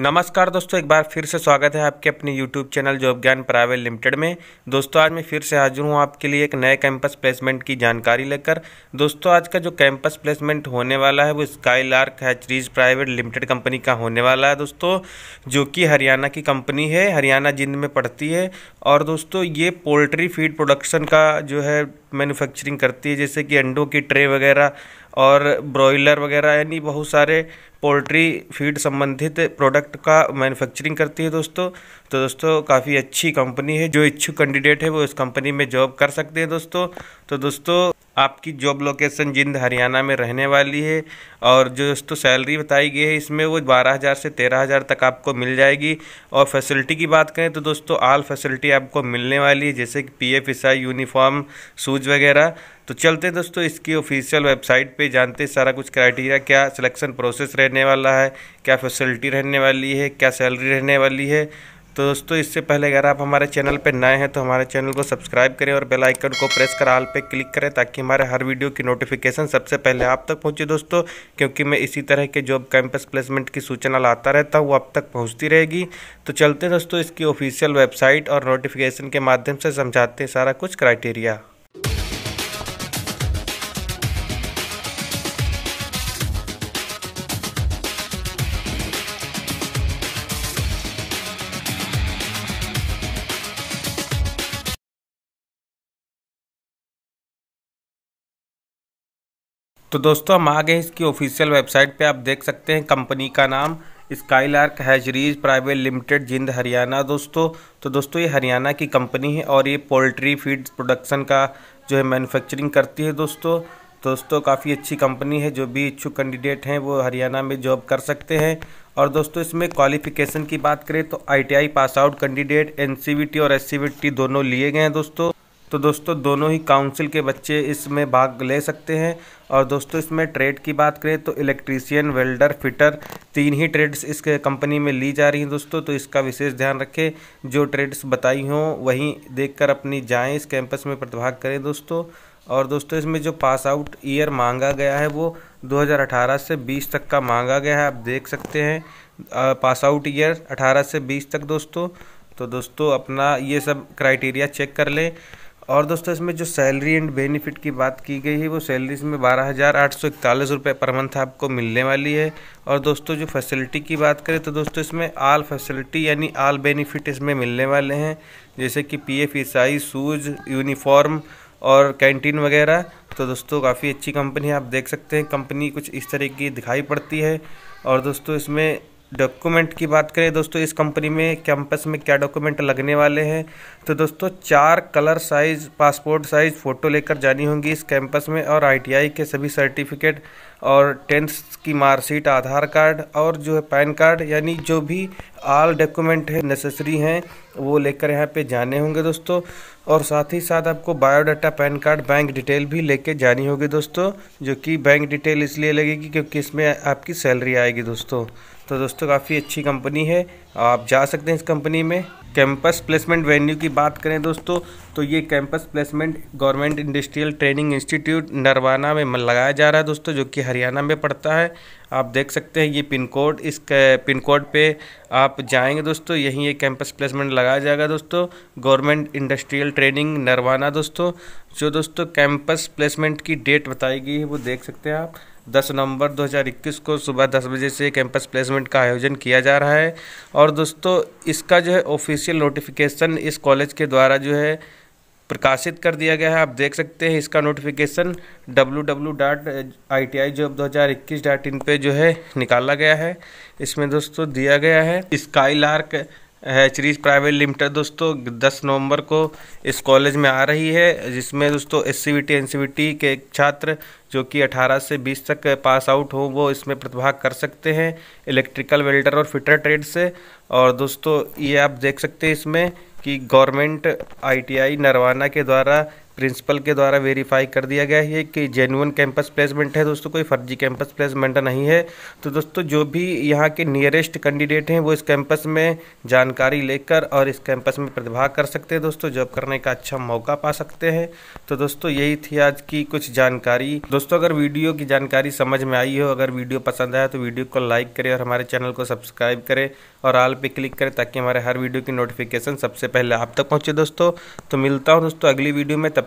नमस्कार दोस्तों एक बार फिर से स्वागत है आपके अपने YouTube channel job Gyan private limited में दोस्तों आज मैं फिर से हाजिर हूँ आपके लिए एक नए कैंपस प्लेसमेंट की जानकारी लेकर दोस्तों आज का जो कैंपस प्लेसमेंट होने वाला है वो Skylark hatcheries private limited company का होने वाला है दोस्तों जो कि हरियाणा की कंपनी है हरियाणा जिंद में पड़ती है और दोस्तों ये पोल्ट्री फीड प्रोडक्शन का जो है मैन्युफैक्चरिंग करती है जैसे कि अंडों की ट्रे वगैरह और ब्रॉयलर वगैरह यानी बहुत सारे पोल्ट्री फीड संबंधित प्रोडक्ट का मैन्युफैक्चरिंग करती है दोस्तों तो दोस्तों काफ़ी अच्छी कंपनी है जो इच्छुक कैंडिडेट है वो इस कंपनी में जॉब कर सकते हैं दोस्तों तो दोस्तों आपकी जॉब लोकेशन जिंद हरियाणा में रहने वाली है और जो दोस्तों सैलरी बताई गई है इसमें वो बारह हज़ार से तेरह हज़ार तक आपको मिल जाएगी और फैसिलिटी की बात करें तो दोस्तों आल फैसिलिटी आपको मिलने वाली है जैसे कि पी एफ यूनिफॉर्म शूज़ वगैरह तो चलते दोस्तों इसकी ऑफिशियल वेबसाइट पे जानते सारा कुछ क्राइटेरिया क्या सिलेक्शन प्रोसेस रहने वाला है क्या फैसिलिटी रहने वाली है क्या सैलरी रहने वाली है तो दोस्तों इससे पहले अगर आप हमारे चैनल पर नए हैं तो हमारे चैनल को सब्सक्राइब करें और बेल आइकन को प्रेस कर आल पे क्लिक करें ताकि हमारे हर वीडियो की नोटिफिकेशन सबसे पहले आप तक पहुंचे दोस्तों क्योंकि मैं इसी तरह के जॉब कैंपस प्लेसमेंट की सूचना लाता रहता हूँ वो अब तक पहुँचती रहेगी तो चलते हैं दोस्तों इसकी ऑफिशियल वेबसाइट और नोटिफिकेशन के माध्यम से समझाते हैं सारा कुछ क्राइटेरिया तो दोस्तों हम आ गए इसकी ऑफिशियल वेबसाइट पे आप देख सकते हैं कंपनी का नाम Skylark hatcheries private limited Jind Haryana दोस्तों तो दोस्तों ये हरियाणा की कंपनी है और ये पोल्ट्री फीड प्रोडक्शन का जो है मैन्युफैक्चरिंग करती है दोस्तों दोस्तों काफ़ी अच्छी कंपनी है जो भी इच्छुक कैंडिडेट हैं वो हरियाणा में जॉब कर सकते हैं और दोस्तों इसमें क्वालिफ़िकेशन की बात करें तो ITI pass out candidate NCVT और एससीवीटी दोनों लिए गए हैं दोस्तों तो दोस्तों दोनों ही काउंसिल के बच्चे इसमें भाग ले सकते हैं और दोस्तों इसमें ट्रेड की बात करें तो इलेक्ट्रीशियन वेल्डर फिटर तीन ही ट्रेड्स इस कंपनी में ली जा रही हैं दोस्तों तो इसका विशेष ध्यान रखें जो ट्रेड्स बताई हों वहीं देखकर अपनी जाएँ इस कैंपस में प्रतिभाग करें दोस्तों और दोस्तों इसमें जो पास आउट ईयर मांगा गया है वो 2018 से 20 तक का मांगा गया है आप देख सकते हैं पास आउट ईयर 18 से 20 तक दोस्तों तो दोस्तों अपना ये सब क्राइटेरिया चेक कर लें और दोस्तों इसमें जो सैलरी एंड बेनिफिट की बात की गई है वो सैलरी इसमें बारह हज़ार आठ सौ इकतालीस रुपये पर मंथ आपको मिलने वाली है और दोस्तों जो फैसिलिटी की बात करें तो दोस्तों इसमें आल फैसिलिटी यानी आल बेनिफिट इसमें मिलने वाले हैं जैसे कि पी एफ ईसाई सूज यूनिफॉर्म और कैंटीन वगैरह तो दोस्तों काफ़ी अच्छी कंपनी है आप देख सकते हैं कंपनी कुछ इस तरह की दिखाई पड़ती है और दोस्तों इसमें डॉक्यूमेंट की बात करें दोस्तों इस कंपनी में कैंपस में क्या डॉक्यूमेंट लगने वाले हैं तो दोस्तों चार colour size passport size photo लेकर जानी होंगी इस कैंपस में और आईटीआई के सभी सर्टिफिकेट और टेंथ की मार्कशीट आधार कार्ड और जो है पैन कार्ड यानी जो भी आल डॉक्यूमेंट है नेसेसरी हैं वो लेकर यहाँ पे जाने होंगे दोस्तों और साथ ही साथ आपको biodata pan card bank detail भी लेके जानी होगी दोस्तों जो कि बैंक डिटेल इसलिए लगेगी क्योंकि इसमें आपकी सैलरी आएगी दोस्तों तो दोस्तों काफ़ी अच्छी कंपनी है आप जा सकते हैं इस कंपनी में कैंपस प्लेसमेंट वेन्यू की बात करें दोस्तों तो ये campus placement government industrial training institute Narwana में लगाया जा रहा है दोस्तों जो कि हरियाणा में पड़ता है आप देख सकते हैं ये पिन कोड इस पिन कोड पे आप जाएंगे दोस्तों यहीं ये कैंपस प्लेसमेंट लगाया जाएगा दोस्तों गवर्नमेंट इंडस्ट्रियल ट्रेनिंग नरवाना दोस्तों जो दोस्तों कैंपस प्लेसमेंट की डेट बताई गई है वो देख सकते हैं आप 10 नवंबर 2021 को सुबह दस बजे से कैंपस प्लेसमेंट का आयोजन किया जा रहा है और दोस्तों इसका जो है ऑफिशियल नोटिफिकेशन इस कॉलेज के द्वारा जो है प्रकाशित कर दिया गया है आप देख सकते हैं इसका notification W W dot I T I job दो हज़ार इक्कीस डॉट इन पर जो है निकाला गया है इसमें दोस्तों दिया गया है Skylark hatcheries private limited दोस्तों 10 नवंबर को इस कॉलेज में आ रही है जिसमें दोस्तों एस सी के छात्र जो कि 18 से 20 तक पास आउट हो वो इसमें प्रतिभाग कर सकते हैं इलेक्ट्रिकल वेल्डर और फिटर ट्रेड से और दोस्तों ये आप देख सकते हैं इसमें कि गवर्नमेंट आईटीआई नरवाना के द्वारा प्रिंसिपल के द्वारा वेरीफाई कर दिया गया है कि जेन्यून कैंपस प्लेसमेंट है दोस्तों कोई फर्जी कैंपस प्लेसमेंट नहीं है तो दोस्तों जो भी यहाँ के नियरेस्ट कैंडिडेट हैं वो इस कैंपस में जानकारी लेकर और इस कैंपस में प्रतिभाग कर सकते हैं दोस्तों जॉब करने का अच्छा मौका पा सकते हैं तो दोस्तों यही थी आज की कुछ जानकारी दोस्तों अगर वीडियो की जानकारी समझ में आई हो अगर वीडियो पसंद आया तो वीडियो को लाइक करें और हमारे चैनल को सब्सक्राइब करें और आल पे क्लिक करें ताकि हमारे हर वीडियो की नोटिफिकेशन सबसे पहले आप तक पहुँचे दोस्तों तो मिलता हूँ दोस्तों अगली वीडियो में तब